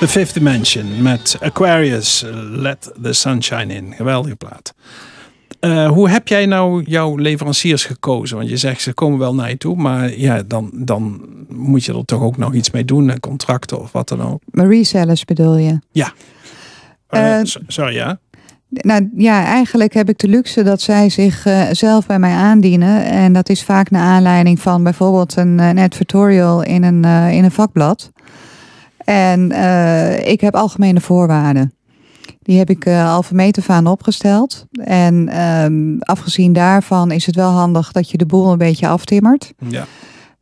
The Fifth Dimension met Aquarius, Let the Sunshine In. geweldig plaat. Eh, hoe heb jij nou jouw leveranciers gekozen? Want je zegt ze komen wel naar je toe, maar ja, dan, dan moet je er toch ook nog iets mee doen, contracten of wat dan ook. Maar resellers bedoel je? Ja. Uh, sorry, ja. Nou ja, eigenlijk heb ik de luxe dat zij zichzelf bij mij aandienen. En dat is vaak naar aanleiding van bijvoorbeeld een, een advertorial in een, in een vakblad. En eh, ik heb algemene voorwaarden. Die heb ik uh, al van aan opgesteld. En ehm, afgezien daarvan is het wel handig dat je de boel een beetje aftimmert. Ja.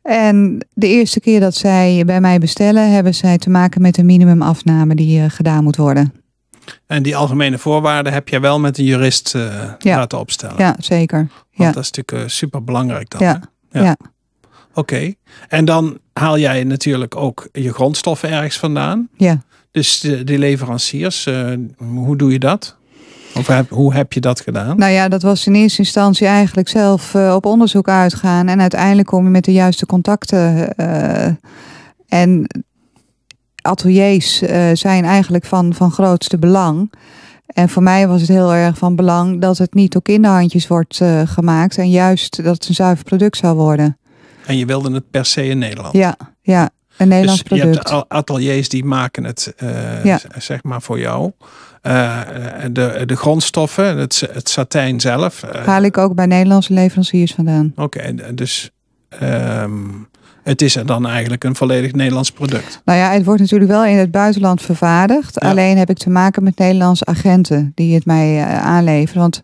En de eerste keer dat zij bij mij bestellen, hebben zij te maken met een minimumafname die eh, gedaan moet worden. En die algemene voorwaarden heb jij wel met een jurist laten opstellen. Ja, zeker. Want ja. dat is natuurlijk super belangrijk dan. ja. ja. Oké, En dan haal jij natuurlijk ook je grondstoffen ergens vandaan. Ja. Dus de, die leveranciers, eh, hoe doe je dat? Of heb, hoe heb je dat gedaan? Nou ja, dat was in eerste instantie eigenlijk zelf eh, op onderzoek uitgaan. En uiteindelijk kom je met de juiste contacten. Eh, en ateliers zijn eigenlijk van, van grootste belang. En voor mij was het heel erg van belang dat het niet door kinderhandjes wordt gemaakt. En juist dat het een zuiver product zou worden. En je wilde het per se in Nederland. Ja, ja. Een Nederlands dus product. Je hebt ateliers die maken het, eh, zeg maar, voor jou. Uh, de, de grondstoffen, het, het satijn zelf. Uh, Haal ik ook bij Nederlandse leveranciers vandaan. Oké, dus ehm, het is er dan eigenlijk een volledig Nederlands product. Nou ja, het wordt natuurlijk wel in het buitenland vervaardigd. Alleen heb ik te maken met Nederlandse agenten die het mij eh, aanleveren. Want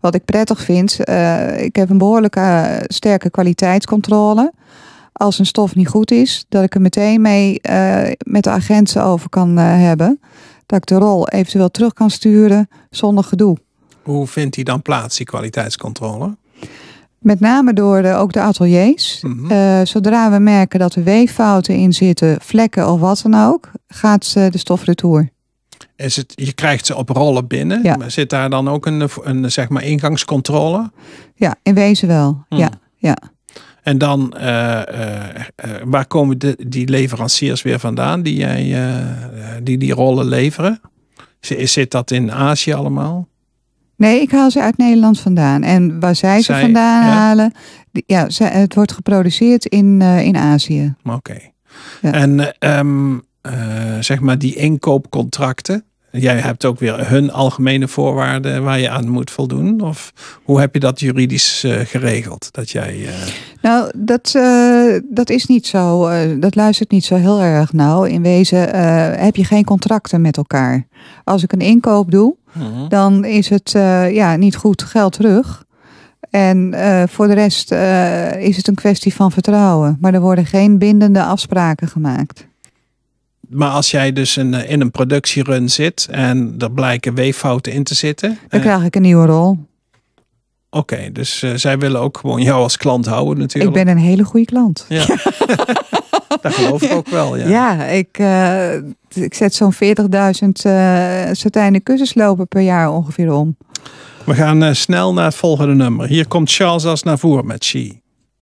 wat ik prettig vind, uh, ik heb een behoorlijke eh, sterke kwaliteitscontrole. Als een stof niet goed is, dat ik er meteen mee met de agenten over kan hebben. Dat ik de rol eventueel terug kan sturen zonder gedoe. Hoe vindt die dan plaats, die kwaliteitscontrole? Met name door de, ook de ateliers. Mhm. Eh, zodra we merken dat er weeffouten in zitten, vlekken of wat dan ook, gaat de stof retour. Is het, je krijgt ze op rollen binnen, zit daar dan ook een, een zeg maar ingangscontrole? Ja, in wezen wel. Hmm. Ja, ja. En dan, eh, eh, waar komen de, die leveranciers weer vandaan die, jij, die die rollen leveren? Zit dat in Azië allemaal? Nee, ik haal ze uit Nederland vandaan. En waar zij, ze vandaan halen, ja, het wordt geproduceerd in, eh, in Azië. Oké. Ja. En eh, ehm, eh, zeg maar die inkoopcontracten, jij hebt ook weer hun algemene voorwaarden waar je aan moet voldoen? Of hoe heb je dat juridisch geregeld? Dat jij, Nou, dat, dat is niet zo. dat luistert niet zo heel erg Nou, In wezen heb je geen contracten met elkaar. Als ik een inkoop doe, Mhm. dan is het eh, ja, niet goed geld terug. En eh, voor de rest eh, is het een kwestie van vertrouwen. Maar er worden geen bindende afspraken gemaakt. Maar als jij dus een, in een productierun zit en er blijken weeffouten in te zitten. Dan krijg ik een nieuwe rol. Oké, dus zij willen ook gewoon jou als klant houden natuurlijk. Ik ben een hele goede klant. Ja. dat geloof ik ook wel. Ja, ja ik, eh, ik zet zo'n 40.000 uh, eh, satijnen kussens lopen per jaar ongeveer om. We gaan eh, snel naar het volgende nummer. Hier komt Charles als naar voren met She.